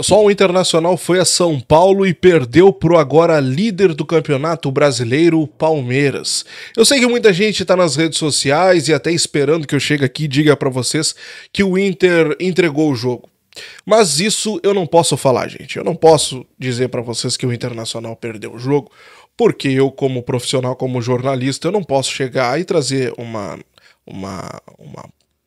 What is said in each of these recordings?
Só o Internacional foi a São Paulo e perdeu pro agora líder do campeonato brasileiro, Palmeiras. Eu sei que muita gente está nas redes sociais e até esperando que eu chegue aqui e diga para vocês que o Inter entregou o jogo. Mas isso eu não posso falar, gente. Eu não posso dizer para vocês que o Internacional perdeu o jogo, porque eu como profissional, como jornalista, eu não posso chegar e trazer uma uma, uma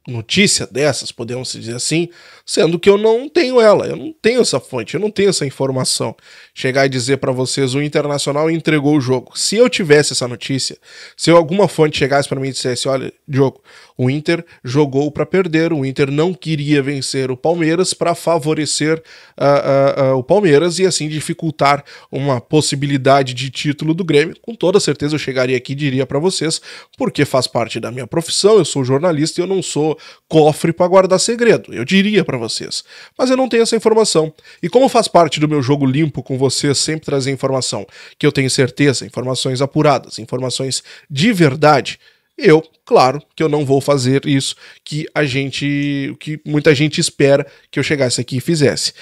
notícia dessas, podemos dizer assim, sendo que eu não tenho ela, eu não tenho essa fonte, eu não tenho essa informação. Chegar e dizer para vocês o Internacional entregou o jogo. Se eu tivesse essa notícia, se alguma fonte chegasse para mim e dissesse, olha, Diogo, o Inter jogou para perder, o Inter não queria vencer o Palmeiras para favorecer uh, uh, uh, o Palmeiras e assim dificultar uma possibilidade de título do Grêmio, com toda certeza eu chegaria aqui e diria para vocês, porque faz parte da minha profissão, eu sou jornalista e eu não sou cofre para guardar segredo. Eu diria para vocês, mas eu não tenho essa informação. E como faz parte do meu jogo limpo com vocês sempre trazer informação que eu tenho certeza, informações apuradas, informações de verdade, eu, claro, que eu não vou fazer isso que a gente, que muita gente espera que eu chegasse aqui e fizesse.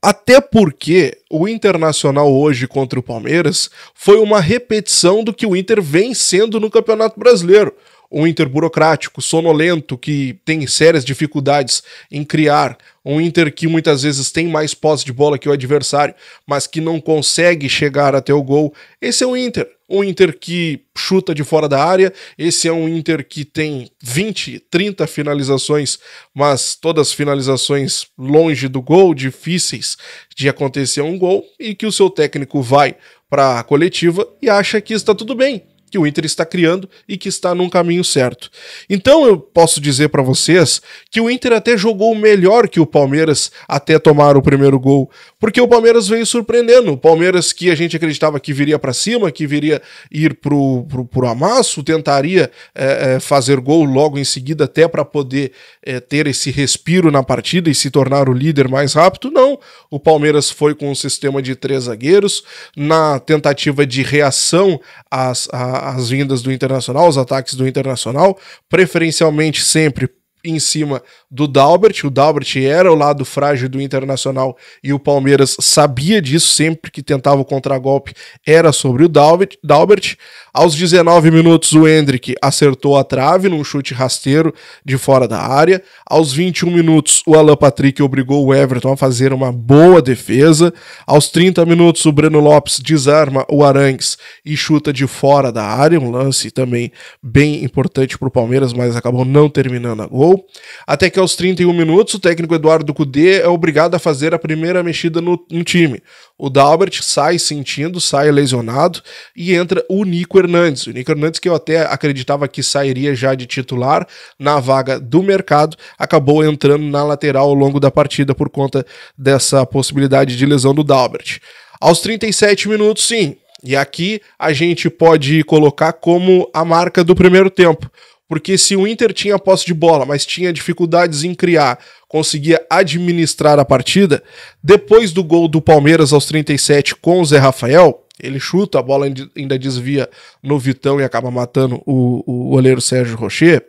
Até porque o Internacional hoje contra o Palmeiras foi uma repetição do que o Inter vem sendo no Campeonato Brasileiro um Inter burocrático, sonolento, que tem sérias dificuldades em criar, um Inter que muitas vezes tem mais posse de bola que o adversário, mas que não consegue chegar até o gol. Esse é o Inter. Um Inter que chuta de fora da área, esse é um Inter que tem 20, 30 finalizações, mas todas finalizações longe do gol, difíceis de acontecer um gol, e que o seu técnico vai para a coletiva e acha que está tudo bem, que o Inter está criando e que está num caminho certo. Então eu posso dizer para vocês que o Inter até jogou melhor que o Palmeiras até tomar o primeiro gol, porque o Palmeiras veio surpreendendo. O Palmeiras que a gente acreditava que viria para cima, que viria ir pro, pro, pro amasso, tentaria é, é, fazer gol logo em seguida até para poder é, ter esse respiro na partida e se tornar o líder mais rápido. Não, o Palmeiras foi com um sistema de três zagueiros na tentativa de reação às, às as vindas do Internacional, os ataques do Internacional, preferencialmente sempre em cima do Dalbert. O Dalbert era o lado frágil do Internacional e o Palmeiras sabia disso sempre que tentava o contragolpe era sobre o Dalbert. Dalbert. Aos 19 minutos o Hendrick acertou a trave num chute rasteiro de fora da área. Aos 21 minutos o Alan Patrick obrigou o Everton a fazer uma boa defesa. Aos 30 minutos o Breno Lopes desarma o Arangues e chuta de fora da área, um lance também bem importante para o Palmeiras, mas acabou não terminando a gol gol. Até que aos 31 minutos, o técnico Eduardo Cudê é obrigado a fazer a primeira mexida no, no time. O Dalbert sai sentindo, sai lesionado e entra o Nico Hernandes. O Nico Hernandes, que eu até acreditava que sairia já de titular na vaga do mercado, acabou entrando na lateral ao longo da partida por conta dessa possibilidade de lesão do Dalbert. Aos 37 minutos, sim. E aqui a gente pode colocar como a marca do primeiro tempo. Porque se o Inter tinha posse de bola, mas tinha dificuldades em criar, conseguia administrar a partida, depois do gol do Palmeiras aos 37 com o Zé Rafael, ele chuta, a bola ainda desvia no Vitão e acaba matando o, o goleiro Sérgio Rocher.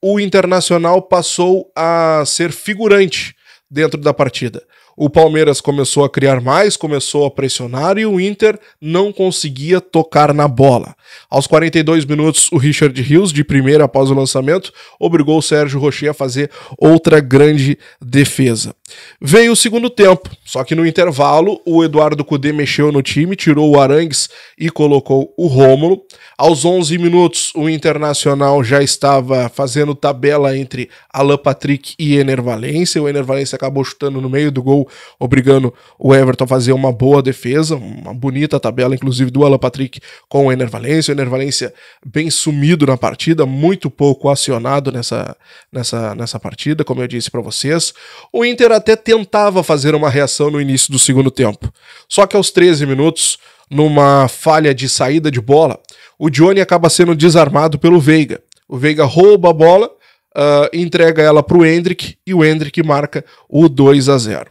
O Internacional passou a ser figurante dentro da partida. O Palmeiras começou a criar mais, começou a pressionar e o Inter não conseguia tocar na bola. Aos 42 minutos, o Richard Rios, de primeira após o lançamento, obrigou o Sérgio Rocher a fazer outra grande defesa. Veio o segundo tempo, só que no intervalo o Eduardo Cudê mexeu no time, tirou o Arangues e colocou o Rômulo. Aos 11 minutos, o Internacional já estava fazendo tabela entre Alan Patrick e Enervalência. O Enervalência acabou chutando no meio do gol obrigando o Everton a fazer uma boa defesa, uma bonita tabela, inclusive do Alan Patrick com o Ener Valencia. O Ener Valencia bem sumido na partida, muito pouco acionado nessa, nessa, nessa partida, como eu disse para vocês. O Inter até tentava fazer uma reação no início do segundo tempo, só que aos 13 minutos, numa falha de saída de bola, o Johnny acaba sendo desarmado pelo Veiga. O Veiga rouba a bola. Uh, entrega ela para o Hendrick e o Hendrick marca o 2 a 0.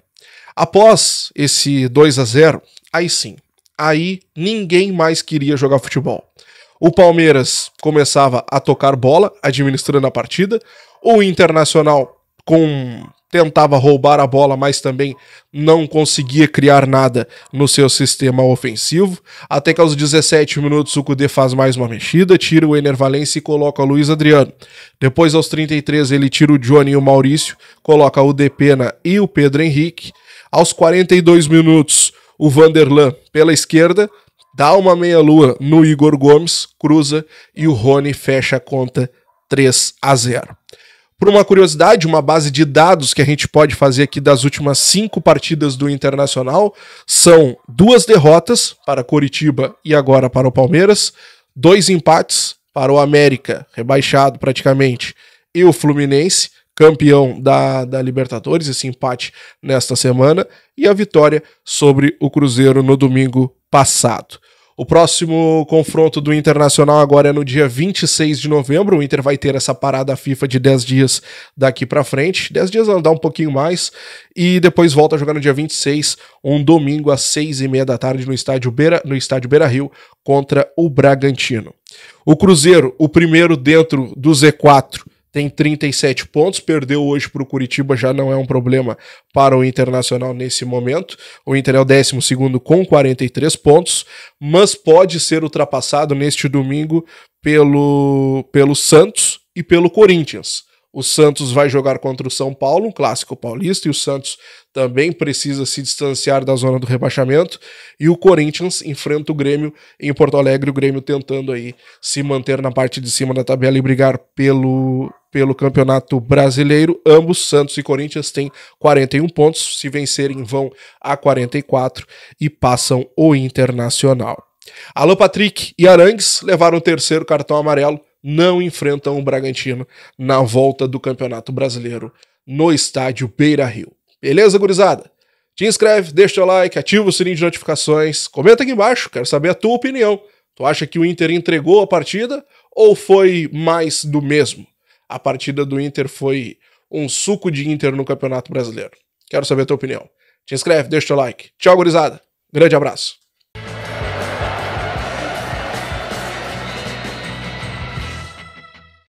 Após esse 2 a 0 aí sim, aí ninguém mais queria jogar futebol. O Palmeiras começava a tocar bola, administrando a partida. O Internacional com tentava roubar a bola, mas também não conseguia criar nada no seu sistema ofensivo. Até que aos 17 minutos o Cudê faz mais uma mexida, tira o Ener Valencia e coloca o Luiz Adriano. Depois aos 33 ele tira o Johnny e o Maurício, coloca o Depena e o Pedro Henrique. Aos 42 minutos, o Vanderlan pela esquerda dá uma meia-lua no Igor Gomes, cruza e o Rony fecha a conta 3 a 0. Por uma curiosidade, uma base de dados que a gente pode fazer aqui das últimas cinco partidas do Internacional são duas derrotas para Coritiba e agora para o Palmeiras, dois empates para o América, rebaixado praticamente, e o Fluminense, campeão da, da Libertadores, esse empate nesta semana, e a vitória sobre o Cruzeiro no domingo passado. O próximo confronto do Internacional agora é no dia 26 de novembro. O Inter vai ter essa parada FIFA de 10 dias daqui para frente. 10 dias andar um pouquinho mais. E depois volta a jogar no dia 26, um domingo às 6 e meia da tarde no estádio Beira, no estádio Beira Rio contra o Bragantino. O Cruzeiro, o primeiro dentro do Z4, tem 37 pontos, perdeu hoje para o Curitiba, já não é um problema para o Internacional nesse momento. O Inter é o 12 com 43 pontos, mas pode ser ultrapassado neste domingo pelo, pelo Santos e pelo Corinthians. O Santos vai jogar contra o São Paulo, um clássico paulista, e o Santos também precisa se distanciar da zona do rebaixamento. E o Corinthians enfrenta o Grêmio em Porto Alegre, o Grêmio tentando aí se manter na parte de cima da tabela e brigar pelo, pelo Campeonato Brasileiro. Ambos, Santos e Corinthians, têm 41 pontos. Se vencerem, vão a 44 e passam o Internacional. Alan Patrick e Arangues levaram o terceiro cartão amarelo não enfrentam o Bragantino na volta do Campeonato Brasileiro no estádio Beira Rio. Beleza, gurizada? Te inscreve, deixa o like, ativa o sininho de notificações, comenta aqui embaixo, quero saber a tua opinião. Tu acha que o Inter entregou a partida ou foi mais do mesmo? A partida do Inter foi um suco de Inter no Campeonato Brasileiro. Quero saber a tua opinião. Te inscreve, deixa o like. Tchau, gurizada. Grande abraço.